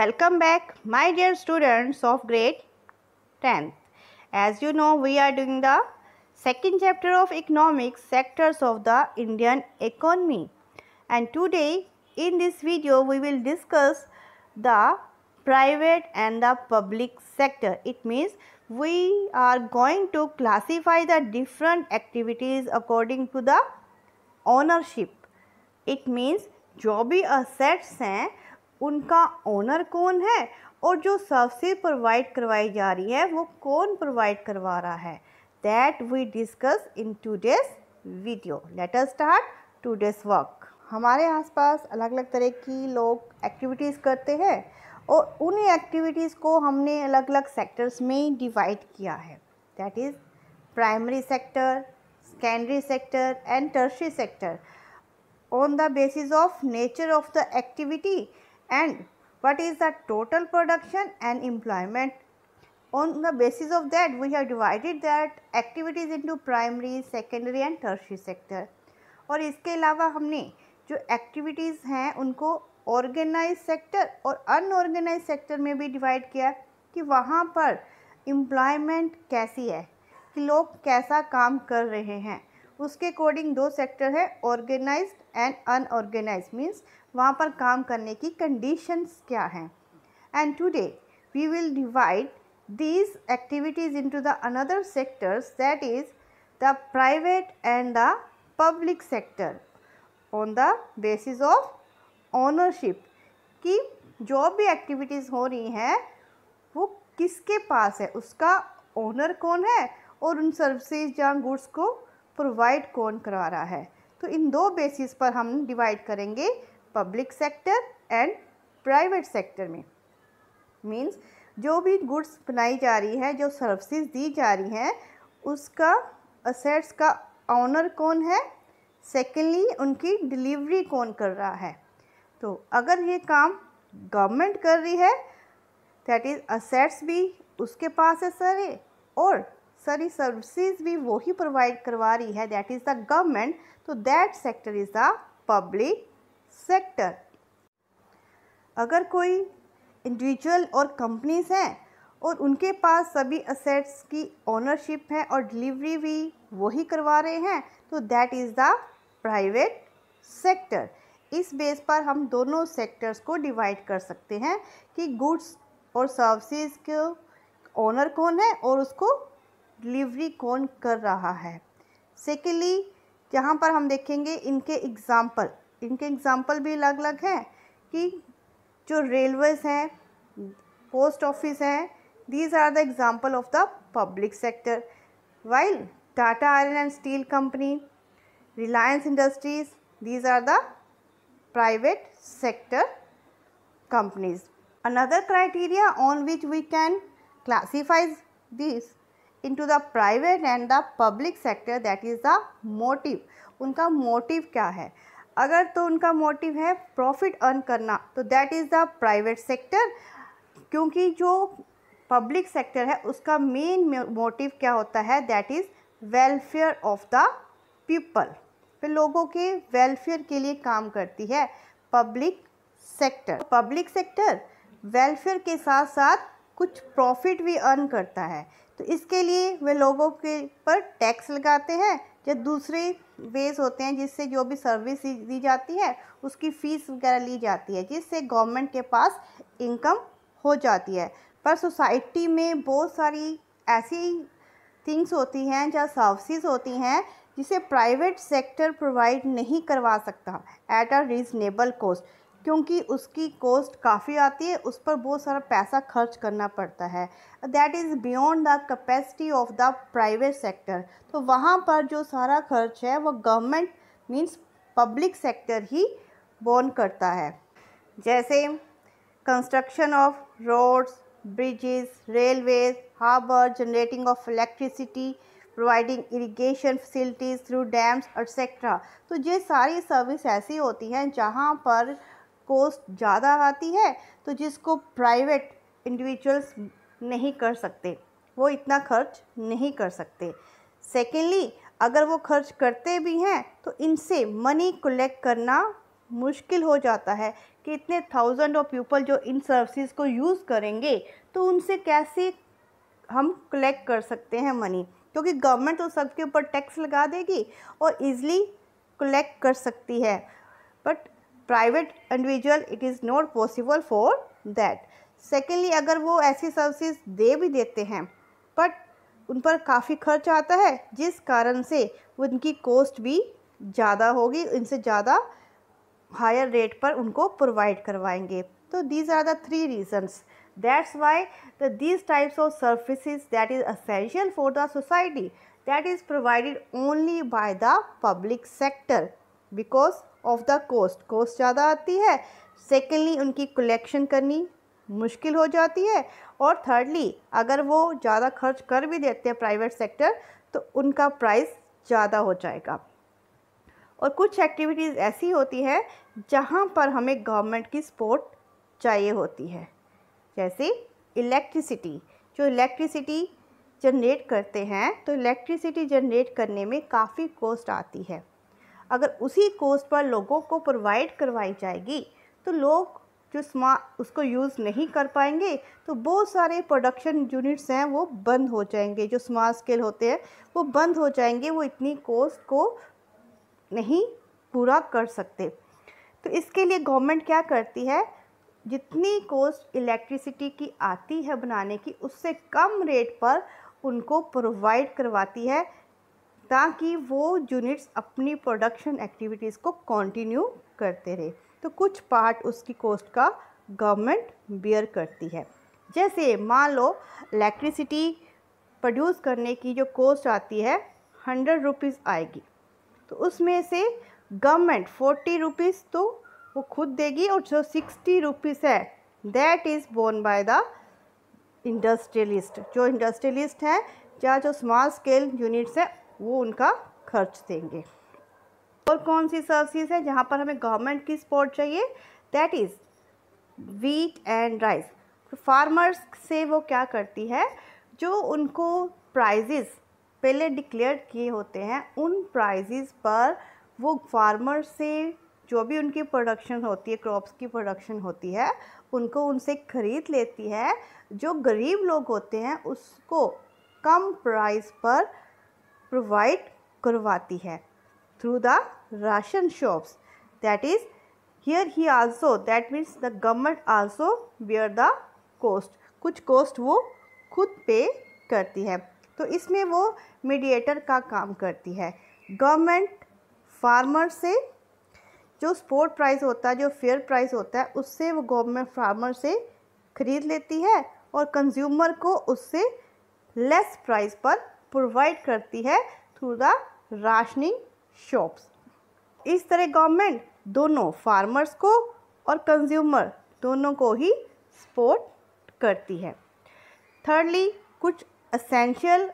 Welcome back my dear students of grade 10th. As you know we are doing the second chapter of economics sectors of the Indian economy and today in this video we will discuss the private and the public sector. It means we are going to classify the different activities according to the ownership. It means jobi assets हैं उनका owner कौन है और जो service provide करवाई जा रही है वो कौन प्रोवाइड करवा रहा है that we discuss in today's video let us start today's work हमारे आसपास अलग अलग तरह की लोग एक्टिविटीज़ करते हैं और उन एक्टिविटीज़ को हमने अलग अलग सेक्टर्स में डिवाइड किया है that is primary sector secondary sector and tertiary sector on the basis of nature of the activity and what is the total production and employment. On the basis of that, we have divided that activities into primary, secondary and tertiary sector. और इसके अलावा हमने जो activities हैं उनको organise sector और unorganise sector में भी डिवाइड किया कि वहाँ पर एम्प्लॉयमेंट कैसी है कि लोग कैसा काम कर रहे हैं उसके अकॉर्डिंग दो सेक्टर है ऑर्गेनाइज्ड एंड अनऑर्गेनाइज मींस वहाँ पर काम करने की कंडीशंस क्या हैं and today we will divide these activities into the another sectors that is the private and the public sector on the basis of ownership कि जो भी एक्टिविटीज़ हो रही हैं वो किसके पास है उसका ओनर कौन है और उन सर्विसेज या गुड्स को प्रोवाइड कौन करवा रहा है तो इन दो बेसिस पर हम डिवाइड करेंगे public sector and private sector में मीन्स जो भी गुड्स बनाई जा रही है जो सर्विसेज दी जा रही हैं उसका असेट्स का ऑनर कौन है सेकेंडली उनकी डिलीवरी कौन कर रहा है तो अगर ये काम गवर्नमेंट कर रही है दैट इज़ असेट्स भी उसके पास है सारे और सारी सर्विसेज भी वही प्रोवाइड करवा रही है दैट इज़ द गवर्नमेंट तो that sector is the public sector अगर कोई इंडिविजुअल और कंपनीज हैं और उनके पास सभी असेट्स की ओनरशिप है और डिलीवरी भी वही करवा रहे हैं तो that is the private sector इस बेस पर हम दोनों सेक्टर्स को डिवाइड कर सकते हैं कि गुड्स और सर्विसेज के ओनर कौन है और उसको डिलीवरी कौन कर रहा है सेकेंडली यहाँ पर हम देखेंगे इनके एग्ज़ाम्पल इनके एग्ज़ाम्पल भी अलग अलग हैं कि जो रेलवेज हैं पोस्ट ऑफिस हैं these are the example of the public sector while Tata iron and steel company Reliance industries these are the private sector companies another criteria on which we can classifies this into the private and the public sector that is the motive उनका motive क्या है अगर तो उनका motive है profit earn करना तो that is the private sector क्योंकि जो पब्लिक सेक्टर है उसका मेन मोटिव क्या होता है that is welfare of the people फिर लोगों के वेलफेयर के लिए काम करती है public sector public sector welfare के साथ साथ कुछ प्रॉफिट भी अर्न करता है तो इसके लिए वे लोगों के पर टैक्स लगाते हैं या दूसरे वेज होते हैं जिससे जो भी सर्विस दी जाती है उसकी फ़ीस वगैरह ली जाती है जिससे गवर्नमेंट के पास इनकम हो जाती है पर सोसाइटी में बहुत सारी ऐसी थिंग्स होती हैं या सर्विस होती हैं जिसे प्राइवेट सेक्टर प्रोवाइड नहीं करवा सकता एट अ रीज़नेबल कॉस्ट क्योंकि उसकी कॉस्ट काफ़ी आती है उस पर बहुत सारा पैसा खर्च करना पड़ता है that is beyond the capacity of the private sector तो वहाँ पर जो सारा खर्च है वो गवर्नमेंट मीन्स पब्लिक सेक्टर ही बोन करता है जैसे construction of roads bridges railways harbour generating of electricity providing irrigation facilities through dams etcetera तो ये सारी सर्विस ऐसी होती हैं जहाँ पर कोस्ट ज़्यादा आती है तो जिसको प्राइवेट इंडिविजुअल्स नहीं कर सकते वो इतना खर्च नहीं कर सकते सेकेंडली अगर वो खर्च करते भी हैं तो इनसे मनी कलेक्ट करना मुश्किल हो जाता है कि इतने थाउजेंड ऑफ पीपल जो इन सर्विसेज को यूज़ करेंगे तो उनसे कैसे हम कलेक्ट कर सकते हैं मनी क्योंकि गवर्नमेंट तो सबके ऊपर टैक्स लगा देगी और इजीली कलेक्ट कर सकती है but private individual it is not possible for that secondly अगर वो ऐसी सर्विसेज दे भी देते हैं बट उन पर काफ़ी खर्च आता है जिस कारण से उनकी कॉस्ट भी ज़्यादा होगी इनसे ज़्यादा हायर रेट पर उनको प्रोवाइड करवाएंगे तो these are the three reasons that's why the these types of services that is essential for the society that is provided only by the public sector because of the cost cost ज़्यादा आती है secondly उनकी collection करनी मुश्किल हो जाती है और थर्डली अगर वो ज़्यादा खर्च कर भी देते हैं प्राइवेट सेक्टर तो उनका प्राइस ज़्यादा हो जाएगा और कुछ एक्टिविटीज़ ऐसी होती है जहाँ पर हमें गवर्नमेंट की सपोर्ट चाहिए होती है जैसे इलेक्ट्रिसिटी जो इलेक्ट्रिसिटी जनरेट करते हैं तो इलेक्ट्रिसिटी जनरेट करने में काफ़ी कॉस्ट आती है अगर उसी कोस्ट पर लोगों को प्रोवाइड करवाई जाएगी तो लोग जो स्मार्ट उसको यूज़ नहीं कर पाएंगे तो बहुत सारे प्रोडक्शन यूनिट्स हैं वो बंद हो जाएंगे जो स्मार्ट स्केल होते हैं वो बंद हो जाएंगे वो इतनी कोस्ट को नहीं पूरा कर सकते तो इसके लिए गवर्नमेंट क्या करती है जितनी कोस्ट इलेक्ट्रिसिटी की आती है बनाने की उससे कम रेट पर उनको प्रोवाइड करवाती है ताकि वो यूनिट्स अपनी प्रोडक्शन एक्टिविटीज़ को कंटिन्यू करते रहे तो कुछ पार्ट उसकी कॉस्ट का गवर्नमेंट बियर करती है जैसे मान लो इलेक्ट्रिसिटी प्रोड्यूस करने की जो कॉस्ट आती है हंड्रेड रुपीज़ आएगी तो उसमें से गवर्नमेंट फोर्टी रुपीज़ तो वो खुद देगी और जो सिक्सटी रुपीज़ है that is borne by the industrialist जो इंडस्ट्रियलिस्ट हैं या जो स्मॉल स्केल यूनिट्स हैं वो उनका खर्च देंगे और कौन सी सर्विस है जहाँ पर हमें गवर्नमेंट की सपोर्ट चाहिए that is wheat and rice farmers से वो क्या करती है जो उनको प्राइजेस पहले डिक्लेयर किए होते हैं उन प्राइजेस पर वो फार्मर से जो भी उनकी प्रोडक्शन होती है क्रॉप्स की प्रोडक्शन होती है उनको उनसे ख़रीद लेती है जो गरीब लोग होते हैं उसको कम प्राइस पर प्रोवाइड करवाती है through the ration shops that is here ही also that means the government also bear the cost कुछ कोस्ट वो खुद पे करती है तो इसमें वो मीडिएटर का काम करती है गवर्नमेंट फार्मर से जो स्पोर्ट प्राइस होता है जो फेयर प्राइस होता है उससे वो गवर्नमेंट फार्मर से ख़रीद लेती है और कंज्यूमर को उससे लेस प्राइस पर प्रोवाइड करती है थ्रू द राशनिंग शॉप्स इस तरह गवर्नमेंट दोनों फार्मर्स को और कंज्यूमर दोनों को ही सपोर्ट करती है थर्डली कुछ असेंशियल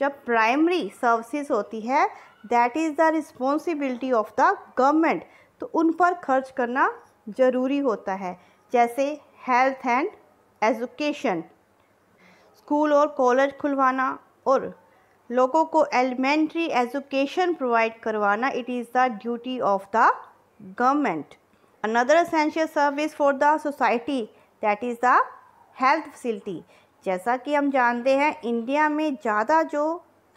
जब प्राइमरी सर्विसेज होती है that is the responsibility of the government तो उन पर खर्च करना ज़रूरी होता है जैसे हेल्थ एंड एजुकेशन स्कूल और कॉलेज खुलवाना और लोगों को एलिमेंट्री एजुकेशन प्रोवाइड करवाना it is the duty of the government another essential service for the society that is the health facility जैसा कि हम जानते हैं इंडिया में ज़्यादा जो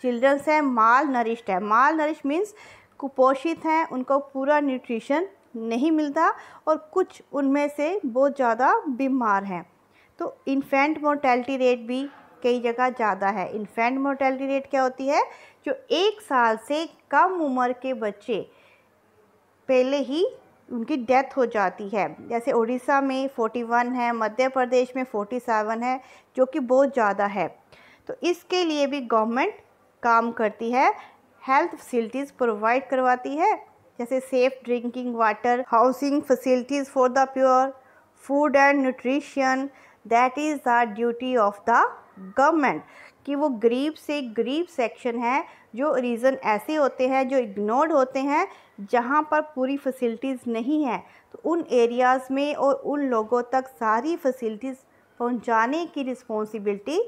चिल्ड्रंस हैं माल नरिश्ड है माल नरिश मीन्स कुपोषित हैं उनको पूरा न्यूट्रिशन नहीं मिलता और कुछ उनमें से बहुत ज़्यादा बीमार हैं तो इन्फेंट मोर्टेलिटी रेट भी कई जगह ज़्यादा है इन्फेंट मोर्टेलिटी रेट क्या होती है जो एक साल से कम उम्र के बच्चे पहले ही उनकी डेथ हो जाती है जैसे उड़ीसा में 41 है मध्य प्रदेश में 47 है जो कि बहुत ज़्यादा है तो इसके लिए भी गवर्नमेंट काम करती है हेल्थ फैसिलिटीज़ प्रोवाइड करवाती है जैसे safe drinking water housing facilities for the pure food and nutrition that is the duty of the government कि वो गरीब से गरीब सेक्शन है जो रीज़न ऐसे होते हैं जो इग्नोर्ड होते हैं जहाँ पर पूरी फैसिलिटीज़ नहीं है तो उन एरियाज़ में और उन लोगों तक सारी फैसिलिटीज़ पहुँचाने की रिस्पॉन्सिबिलिटी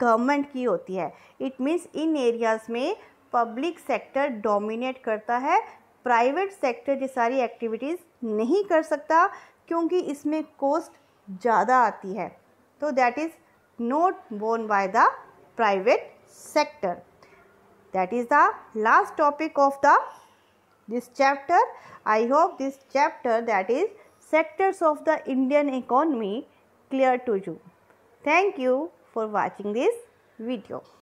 गवर्नमेंट की होती है इट मीन्स इन एरियाज़ में पब्लिक सेक्टर डोमिनेट करता है प्राइवेट सेक्टर ये सारी एक्टिविटीज़ नहीं कर सकता क्योंकि इसमें कॉस्ट ज़्यादा आती है तो that is not borne by the private sector. That is the last topic of the this chapter. I hope this chapter that is sectors of the Indian economy clear to you. Thank you for watching this video.